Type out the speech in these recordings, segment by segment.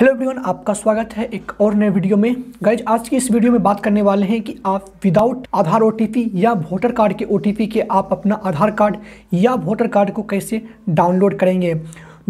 hello everyone आपका स्वागत है एक और नए वीडियो में गाइज आज की इस वीडियो में बात करने वाले हैं कि आप विदाउट आधार ओटीपी या वोटर कार्ड के ओटीपी के आप अपना आधार कार्ड या वोटर कार्ड को कैसे डाउनलोड करेंगे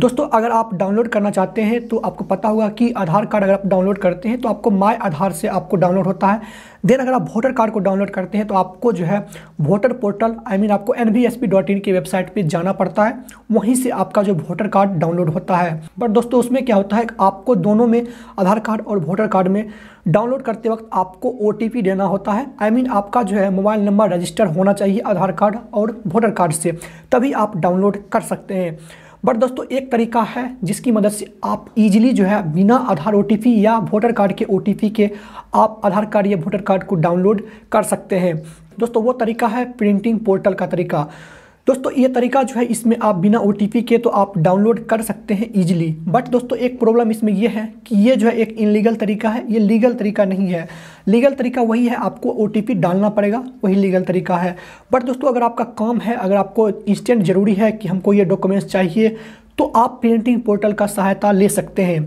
दोस्तों अगर आप डाउनलोड करना चाहते हैं तो आपको पता होगा कि आधार कार्ड अगर आप डाउनलोड करते हैं तो आपको माय आधार से आपको डाउनलोड होता है देन अगर आप वोटर कार्ड को डाउनलोड करते हैं तो आपको जो है voter portal I I mean mean आपको एन की वेबसाइट पर जाना पड़ता है वहीं से आपका जो वोटर कार्ड डाउनलोड होता है बट दोस्तों उसमें क्या होता है आपको दोनों में आधार कार्ड और वोटर कार्ड में डाउनलोड करते वक्त आपको ओ देना होता है आई I मीन mean आपका जो है मोबाइल नंबर रजिस्टर होना चाहिए आधार कार्ड और वोटर कार्ड से तभी आप डाउनलोड कर सकते हैं बट दोस्तों एक तरीका है जिसकी मदद से आप इजीली जो है बिना आधार ओ या वोटर कार्ड के ओ के आप आधार कार्ड या वोटर कार्ड को डाउनलोड कर सकते हैं दोस्तों वो तरीका है प्रिंटिंग पोर्टल का तरीका दोस्तों ये तरीका जो है इसमें आप बिना ओ के तो आप डाउनलोड कर सकते हैं ईजिली बट दोस्तों एक प्रॉब्लम इसमें यह है कि ये जो है एक इनलीगल तरीका है ये लीगल तरीका नहीं है लीगल तरीका वही है आपको ओ डालना पड़ेगा वही लीगल तरीका है बट दोस्तों अगर आपका काम है अगर आपको इंस्टेंट ज़रूरी है कि हमको ये डॉक्यूमेंट्स चाहिए तो आप प्रिंटिंग पोर्टल का सहायता ले सकते हैं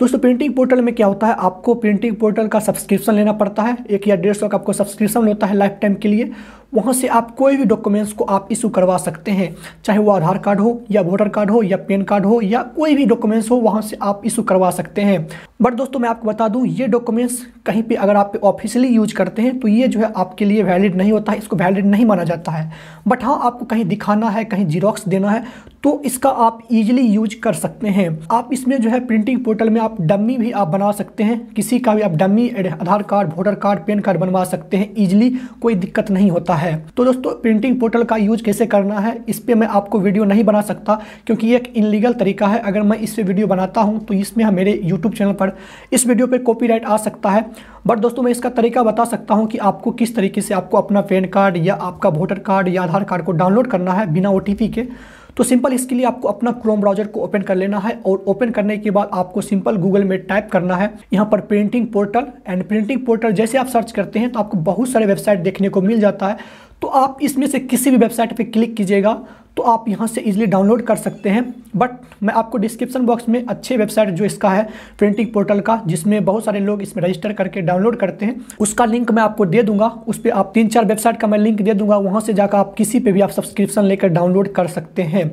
दोस्तों प्रिंटिंग पोर्टल में क्या होता है आपको प्रिंटिंग पोर्टल का सब्सक्रिप्शन लेना पड़ता है एक या डेढ़ सौ का आपको सब्सक्रिप्शन होता है लाइफ टाइम के लिए वहाँ से आप कोई भी डॉक्यूमेंट्स को आप इशू करवा सकते हैं चाहे वो आधार कार्ड हो या वोटर कार्ड हो या पैन कार्ड हो या कोई भी डॉक्यूमेंट्स हो वहाँ से आप इशू करवा सकते हैं बट दोस्तों मैं आपको बता दूँ ये डॉक्यूमेंट्स कहीं पे अगर आप ऑफिशियली यूज करते हैं तो ये जो है आपके लिए वैलिड नहीं होता है इसको वैलिड नहीं माना जाता है बट हाँ आपको कहीं दिखाना है कहीं जीरोक्स देना है तो इसका आप इजीली यूज कर सकते हैं आप इसमें जो है प्रिंटिंग पोर्टल में आप डम्मी भी आप बना सकते हैं किसी का भी आप dummy Aadhaar card voter card PAN card बनवा सकते हैं इजीली कोई दिक्कत नहीं होता है तो दोस्तों प्रिंटिंग पोर्टल का यूज कैसे करना है इस पर मैं आपको वीडियो नहीं बना सकता क्योंकि ये एक इनलीगल तरीका है अगर मैं इस पर वीडियो बनाता हूँ तो इसमें मेरे यूट्यूब चैनल पर इस वीडियो पर कॉपी आ सकता है बट दोस्तों मैं इसका तरीका बता सकता हूँ कि आपको किस तरीके से आपको अपना पेन कार्ड या आपका वोटर कार्ड या आधार कार्ड को डाउनलोड करना है बिना ओ के तो सिंपल इसके लिए आपको अपना क्रोम ब्राउजर को ओपन कर लेना है और ओपन करने के बाद आपको सिंपल गूगल में टाइप करना है यहाँ पर printing portal and printing portal जैसे आप सर्च करते हैं तो आपको बहुत सारे वेबसाइट देखने को मिल जाता है तो आप इसमें से किसी भी वेबसाइट पर क्लिक कीजिएगा तो आप यहाँ से इजीली डाउनलोड कर सकते हैं बट मैं आपको डिस्क्रिप्शन बॉक्स में अच्छे वेबसाइट जो इसका है प्रिंटिंग पोर्टल का जिसमें बहुत सारे लोग इसमें रजिस्टर करके डाउनलोड करते हैं उसका लिंक मैं आपको दे दूंगा उस पर आप तीन चार वेबसाइट का मैं लिंक दे दूंगा वहाँ से जाकर आप किसी पर भी आप सब्सक्रिप्शन लेकर डाउनलोड कर सकते हैं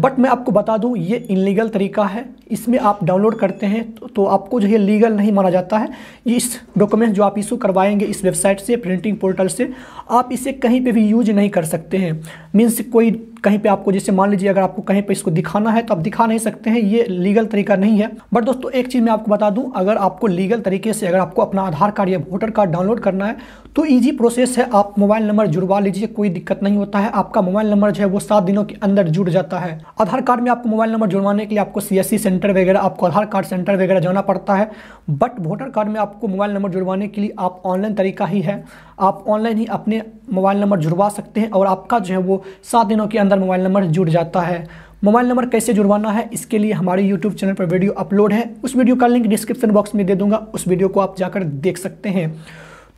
बट मैं आपको बता दूं ये इनलीगल तरीका है इसमें आप डाउनलोड करते हैं तो, तो आपको जो है लीगल नहीं माना जाता है इस डॉक्यूमेंट जो आप इशू करवाएंगे इस वेबसाइट से प्रिंटिंग पोर्टल से आप इसे कहीं पे भी यूज नहीं कर सकते हैं मीन्स कोई कहीं पे आपको जैसे मान लीजिए अगर आपको कहीं पे इसको दिखाना है तो आप दिखा नहीं सकते हैं ये लीगल तरीका नहीं है बट दोस्तों एक चीज़ मैं आपको बता दूँ अगर आपको लीगल तरीके से अगर आपको अपना आधार कार्ड या वोटर कार्ड डाउनलोड करना है तो ईजी प्रोसेस है आप मोबाइल नंबर जुड़वा लीजिए कोई दिक्कत नहीं होता है आपका मोबाइल नंबर जो है वो सात दिनों के अंदर जुड़ जाता है आधार कार्ड में आपको मोबाइल नंबर जुड़वाने के लिए आपको सी सेंटर वगैरह आपको आधार कार्ड सेंटर वगैरह जाना पड़ता है बट वोटर कार्ड में आपको मोबाइल नंबर जुड़वाने के लिए आप ऑनलाइन तरीका ही है आप ऑनलाइन ही अपने मोबाइल नंबर जुड़वा सकते हैं और आपका जो है वो सात दिनों के अंदर मोबाइल नंबर जुड़ जाता है मोबाइल नंबर कैसे जुड़वाना है इसके लिए हमारे यूट्यूब चैनल पर वीडियो अपलोड है उस वीडियो का लिंक डिस्क्रिप्शन बॉक्स में दे दूंगा उस वीडियो को आप जाकर देख सकते हैं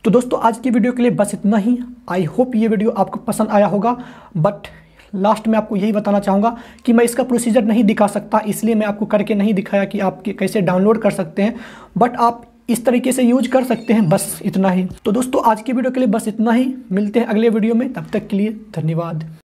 तो दोस्तों आज की वीडियो के लिए बस इतना ही आई होप ये वीडियो आपको पसंद आया होगा बट लास्ट में आपको यही बताना चाहूँगा कि मैं इसका प्रोसीजर नहीं दिखा सकता इसलिए मैं आपको करके नहीं दिखाया कि आप कैसे डाउनलोड कर सकते हैं बट आप इस तरीके से यूज कर सकते हैं बस इतना ही तो दोस्तों आज की वीडियो के लिए बस इतना ही मिलते हैं अगले वीडियो में तब तक के लिए धन्यवाद